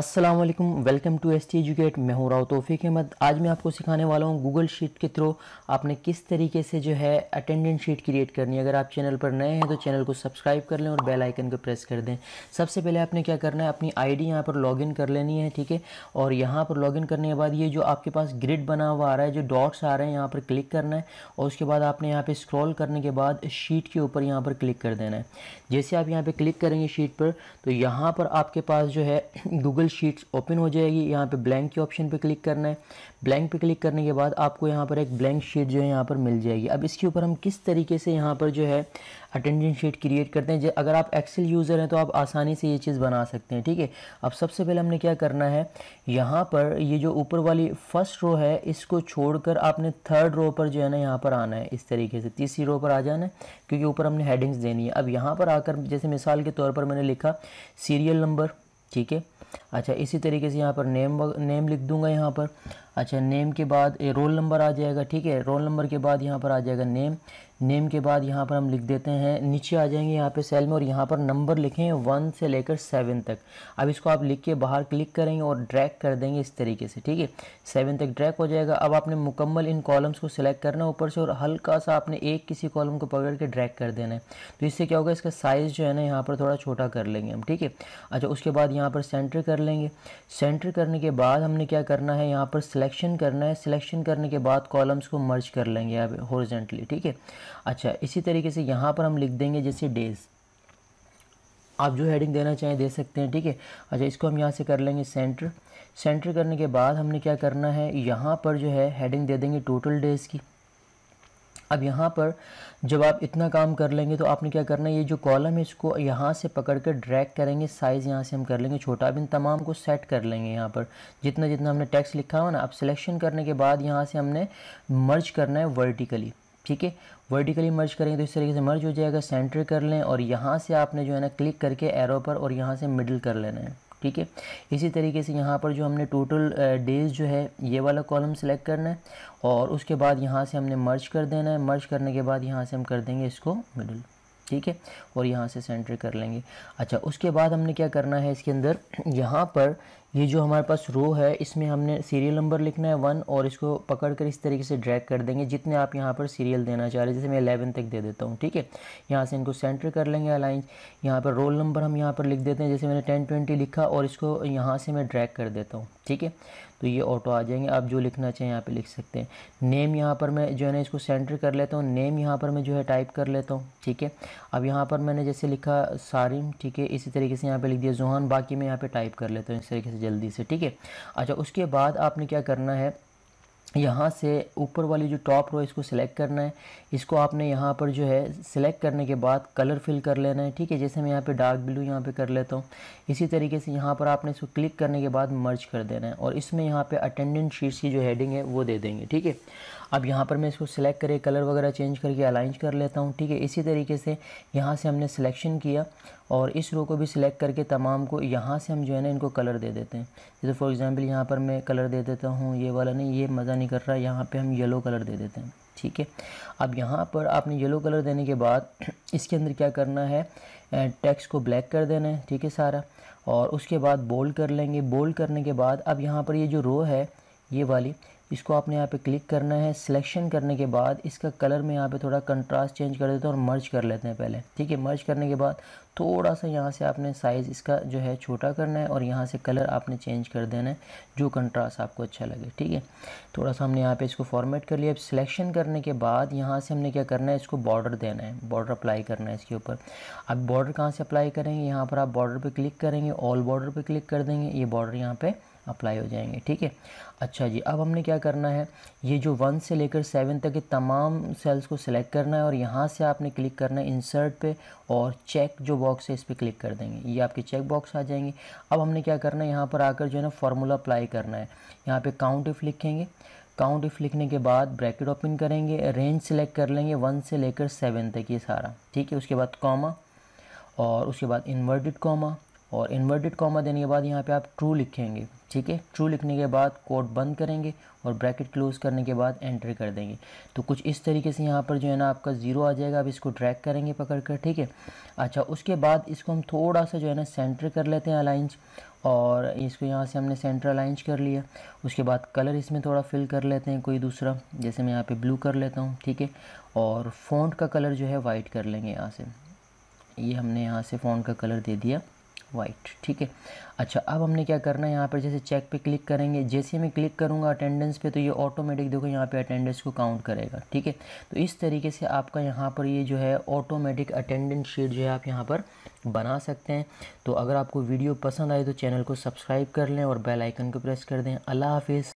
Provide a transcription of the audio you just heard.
अस्सलाम वालेकुम welcome to S T educate मैं हूँ राव तोफ़ी अहमद आज मैं आपको सिखाने वाला हूँ गूगल शीट के थ्रू आपने किस तरीके से जो है अटेंडेंस शीट क्रिएट करनी है अगर आप चैनल पर नए हैं तो चैनल को सब्सक्राइब कर लें और बेल आइकन को प्रेस कर दें सबसे पहले आपने क्या करना है अपनी आईडी यहाँ पर लॉगिन कर लेनी है ठीक है और यहाँ पर लॉगिन करने के बाद ये जो आपके पास ग्रिड बना हुआ आ रहा है जो डॉट्स आ रहे हैं यहाँ पर क्लिक करना है और उसके बाद आपने यहाँ पर स्क्रॉल करने के बाद शीट के ऊपर यहाँ पर क्लिक कर देना है जैसे आप यहाँ पर क्लिक करेंगे शीट पर तो यहाँ पर आपके पास जो है गूगल गूगल शीट्स ओपन हो जाएगी यहाँ पे ब्लैंक के ऑप्शन पे क्लिक करना है ब्लैंक पे क्लिक करने के बाद आपको यहाँ पर एक ब्लैंक शीट जो है यहाँ पर मिल जाएगी अब इसके ऊपर हम किस तरीके से यहाँ पर जो है अटेंडेंस शीट क्रिएट करते हैं अगर आप एक्सेल यूज़र हैं तो आप आसानी से ये चीज़ बना सकते हैं ठीक है अब सबसे पहले हमने क्या करना है यहाँ पर ये जो ऊपर वाली फर्स्ट रो है इसको छोड़कर आपने थर्ड रो पर जो है ना यहाँ पर आना है इस तरीके से तीसरी रो पर आ जाना है क्योंकि ऊपर हमने हेडिंग्स देनी है अब यहाँ पर आकर जैसे मिसाल के तौर पर मैंने लिखा सीरियल नंबर ठीक है अच्छा इसी तरीके से यहाँ पर नेम नेम लिख दूंगा यहाँ पर अच्छा नेम के बाद रोल नंबर आ जाएगा ठीक है रोल नंबर के बाद यहाँ पर आ जाएगा नेम नेम के बाद यहाँ पर हम लिख देते हैं नीचे आ जाएंगे यहाँ पे सेल में और यहाँ पर नंबर लिखें वन से लेकर सेवन तक अब इसको आप लिख के बाहर क्लिक करेंगे और ड्रैग कर देंगे इस तरीके से ठीक है सेवन तक ड्रैग हो जाएगा अब आपने मुकम्मल इन कॉलम्स को सिलेक्ट करना ऊपर से और हल्का सा आपने एक किसी कॉलम को पकड़ के ड्रैक कर देना है तो इससे क्या होगा इसका साइज़ जो है ना यहाँ पर थोड़ा छोटा कर लेंगे हम ठीक है अच्छा उसके बाद यहाँ पर सेंटर कर लेंगे सेंटर करने के बाद हमने क्या करना है यहाँ पर सिलेक्शन करना है सिलेक्शन करने के बाद कॉलम्स को मर्ज कर लेंगे आप हॉरिजेंटली ठीक है अच्छा इसी तरीके से यहाँ पर हम लिख देंगे जैसे डेज़ आप जो हेडिंग देना चाहें दे सकते हैं ठीक है अच्छा इसको हम यहाँ से कर लेंगे सेंटर सेंटर करने के बाद हमने क्या करना है यहाँ पर जो है हेडिंग दे देंगे टोटल डेज़ की अब यहाँ पर जब आप इतना काम कर लेंगे तो आपने क्या करना है ये जो कॉलम है इसको यहाँ से पकड़ कर ड्रैग करेंगे साइज़ यहाँ से हम कर लेंगे छोटा अब इन तमाम को सेट कर लेंगे यहाँ पर जितना जितना हमने टैक्स लिखा हुआ ना अब सिलेक्शन करने के बाद यहाँ से हमने मर्ज करना है वर्टिकली ठीक है वर्टिकली मर्ज करेंगे तो इस तरीके से मर्ज हो जाएगा सेंटर कर लें और यहाँ से आपने जो है ना क्लिक करके एरो पर और यहाँ से मिडल कर लेना है ठीक है इसी तरीके से यहाँ पर जो हमने टोटल डेज़ जो है ये वाला कॉलम सेलेक्ट करना है और उसके बाद यहाँ से हमने मर्ज कर देना है मर्ज करने के बाद यहाँ से हम कर देंगे इसको मिडल ठीक है और यहाँ से सेंटर कर लेंगे अच्छा उसके बाद हमने क्या करना है इसके अंदर यहाँ पर ये जो हमारे पास रो है इसमें हमने सीरियल नंबर लिखना है वन और इसको पकड़ कर इस तरीके से ड्रैग कर देंगे जितने आप यहाँ पर सीरियल देना चाह रहे हैं जैसे मैं एलेवन तक दे देता हूँ ठीक है यहाँ से इनको सेंटर कर लेंगे अलाइंस यहाँ पर रोल नंबर हम यहाँ पर लिख देते हैं जैसे मैंने टेन ट्वेंटी लिखा और इसको यहाँ से मैं ड्रैक कर देता हूँ ठीक है तो ये ऑटो आ जाएंगे आप जो लिखना चाहें यहाँ पर लिख सकते हैं नेम यहाँ पर मैं जो है ना इसको सेंटर कर लेता हूँ नेम यहाँ पर मैं जो है टाइप कर लेता हूँ ठीक है अब यहाँ पर मैंने जैसे लिखा सारिम ठीक है इसी तरीके से यहाँ पे लिख दिया जुहान बाकी मैं यहाँ पे टाइप कर लेता हूँ इस तरीके से जल्दी से ठीक है अच्छा उसके बाद आपने क्या करना है यहाँ से ऊपर वाली जो टॉप रो इसको सिलेक्ट करना है इसको आपने यहाँ पर जो है सिलेक्ट करने के बाद कलर फिल कर लेना है ठीक है जैसे मैं यहाँ पे डार्क ब्लू यहाँ पे कर लेता हूँ इसी तरीके से यहाँ पर आपने इसको क्लिक करने के बाद मर्ज कर देना है और इसमें यहाँ पे अटेंडेंट शीट्स की जो हेडिंग है वो दे देंगे ठीक है अब यहाँ पर मैं इसको सिलेक्ट करके कलर वगैरह चेंज करके अलाइंज कर लेता हूँ ठीक है इसी तरीके से यहाँ से हमने सिलेक्शन किया और इस रो को भी सिलेक्ट करके तमाम को यहाँ से हम जो है ना इनको कलर दे देते हैं जैसे फॉर एग्ज़ाम्पल यहाँ पर मैं कलर दे देता हूँ ये वाला नहीं ये मज़ा नहीं कर रहा यहाँ पर हम येलो कलर दे देते हैं ठीक है अब यहाँ पर आपने येलो कलर देने के बाद इसके अंदर क्या करना है टेक्स्ट को ब्लैक कर देना है ठीक है सारा और उसके बाद बोल्ड कर लेंगे बोल्ड करने के बाद अब यहाँ पर ये जो रो है ये वाली इसको आपने यहाँ पे क्लिक करना है सिलेक्शन करने के बाद इसका कलर में यहाँ पे थोड़ा कंट्रास्ट चेंज कर देते हैं और मर्ज कर लेते हैं पहले ठीक है मर्ज करने के बाद थोड़ा सा यहाँ से आपने साइज़ इसका जो है छोटा करना है और यहाँ से कलर आपने चेंज कर देना है जो कंट्रास्ट आपको अच्छा लगे ठीक है थोड़ा सा हमने यहाँ पर इसको फॉर्मेट कर लिया अब सिलेक्शन करने के बाद यहाँ से हमने क्या करना है इसको बॉर्डर देना है बॉर्डर अप्लाई करना है इसके ऊपर अब बॉर्डर कहाँ से अप्लाई करेंगे यहाँ पर आप बॉर्डर पर क्लिक करेंगे ऑल बॉर्डर पर क्लिक कर देंगे ये बॉर्डर यहाँ पर अप्लाई हो जाएंगे ठीक है अच्छा जी अब हमने क्या करना है ये जो वन से लेकर सेवन तक के तमाम सेल्स को सिलेक्ट करना है और यहाँ से आपने क्लिक करना है इंसर्ट पे और चेक जो बॉक्स है इस पर क्लिक कर देंगे ये आपके चेक बॉक्स आ जाएंगे अब हमने क्या करना है यहाँ पर आकर जो है ना फार्मूला अप्लाई करना है यहाँ पर काउंट इफ लिखेंगे काउंट इफ लिखने के बाद ब्रैकेट ओपन करेंगे रेंज सेलेक्ट कर लेंगे वन से लेकर सेवन तक ये सारा ठीक है उसके बाद कॉमा और उसके बाद इन्वर्टेड कॉमा और इन्वर्टेड कॉमा देने के बाद यहाँ पे आप ट्रू लिखेंगे ठीक है ट्रू लिखने के बाद कोड बंद करेंगे और ब्रैकेट क्लोज करने के बाद एंटर कर देंगे तो कुछ इस तरीके से यहाँ पर जो है ना आपका ज़ीरो आ जाएगा आप इसको ड्रैग करेंगे पकड़ कर ठीक है अच्छा उसके बाद इसको हम थोड़ा सा जो है ना सेंटर कर लेते हैं अलाइंस और इसको यहाँ से हमने सेंटर अलाइंस कर लिया उसके बाद कलर इसमें थोड़ा फिल कर लेते हैं कोई दूसरा जैसे मैं यहाँ पर ब्लू कर लेता हूँ ठीक है और फोन का कलर जो है वाइट कर लेंगे यहाँ से ये हमने यहाँ से फोन का कलर दे दिया वाइट ठीक है अच्छा अब हमने क्या करना है यहाँ पर जैसे चेक पे क्लिक करेंगे जैसे मैं क्लिक करूँगा अटेंडेंस पे तो ये ऑटोमेटिक देखो यहाँ पे अटेंडेंस को काउंट करेगा ठीक है तो इस तरीके से आपका यहाँ पर ये जो है ऑटोमेटिक अटेंडेंस शीट जो है आप यहाँ पर बना सकते हैं तो अगर आपको वीडियो पसंद आए तो चैनल को सब्सक्राइब कर लें और बेलाइकन को प्रेस कर दें अल्लाह हाफिज़